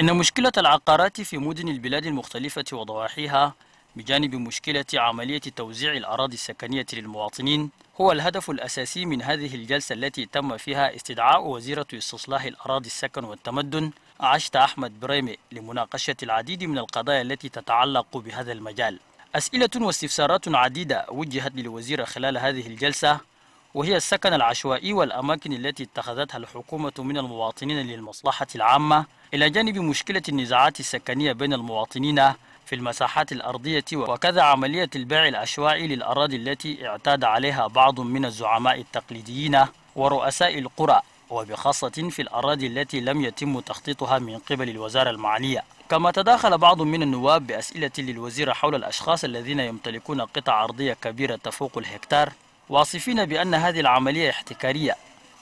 إن مشكلة العقارات في مدن البلاد المختلفة وضواحيها بجانب مشكلة عملية توزيع الأراضي السكنية للمواطنين هو الهدف الأساسي من هذه الجلسة التي تم فيها استدعاء وزيرة استصلاح الأراضي السكن والتمدن عشت أحمد بريمي لمناقشة العديد من القضايا التي تتعلق بهذا المجال أسئلة واستفسارات عديدة وجهت للوزير خلال هذه الجلسة وهي السكن العشوائي والأماكن التي اتخذتها الحكومة من المواطنين للمصلحة العامة إلى جانب مشكلة النزاعات السكنية بين المواطنين في المساحات الأرضية وكذا عملية البيع العشوائي للأراضي التي اعتاد عليها بعض من الزعماء التقليديين ورؤساء القرى وبخاصة في الأراضي التي لم يتم تخطيطها من قبل الوزارة المعنية كما تداخل بعض من النواب بأسئلة للوزير حول الأشخاص الذين يمتلكون قطع أرضية كبيرة تفوق الهكتار واصفين بأن هذه العملية احتكارية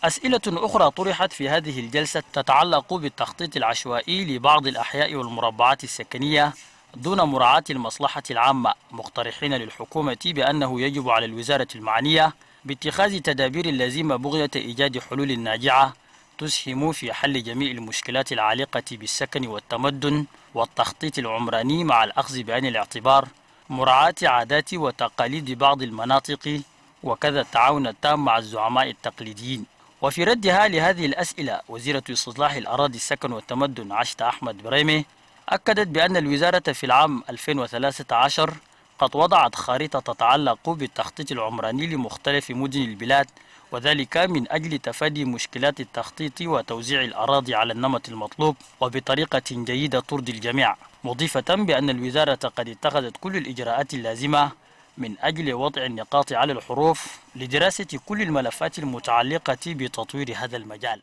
أسئلة أخرى طرحت في هذه الجلسة تتعلق بالتخطيط العشوائي لبعض الأحياء والمربعات السكنية دون مراعاة المصلحة العامة مقترحين للحكومة بأنه يجب على الوزارة المعنية باتخاذ تدابير لازمة بغية إيجاد حلول ناجعة تسهم في حل جميع المشكلات العالقة بالسكن والتمدن والتخطيط العمراني مع الأخذ بعين الاعتبار مراعاة عادات وتقاليد بعض المناطق وكذا التعاون التام مع الزعماء التقليديين وفي ردها لهذه الأسئلة وزيرة استصلاح الأراضي السكن والتمدن عشت أحمد بريمة أكدت بأن الوزارة في العام 2013 قد وضعت خارطة تتعلق بالتخطيط العمراني لمختلف مدن البلاد وذلك من أجل تفادي مشكلات التخطيط وتوزيع الأراضي على النمط المطلوب وبطريقة جيدة ترضي الجميع مضيفة بأن الوزارة قد اتخذت كل الإجراءات اللازمة من أجل وضع النقاط على الحروف لدراسة كل الملفات المتعلقة بتطوير هذا المجال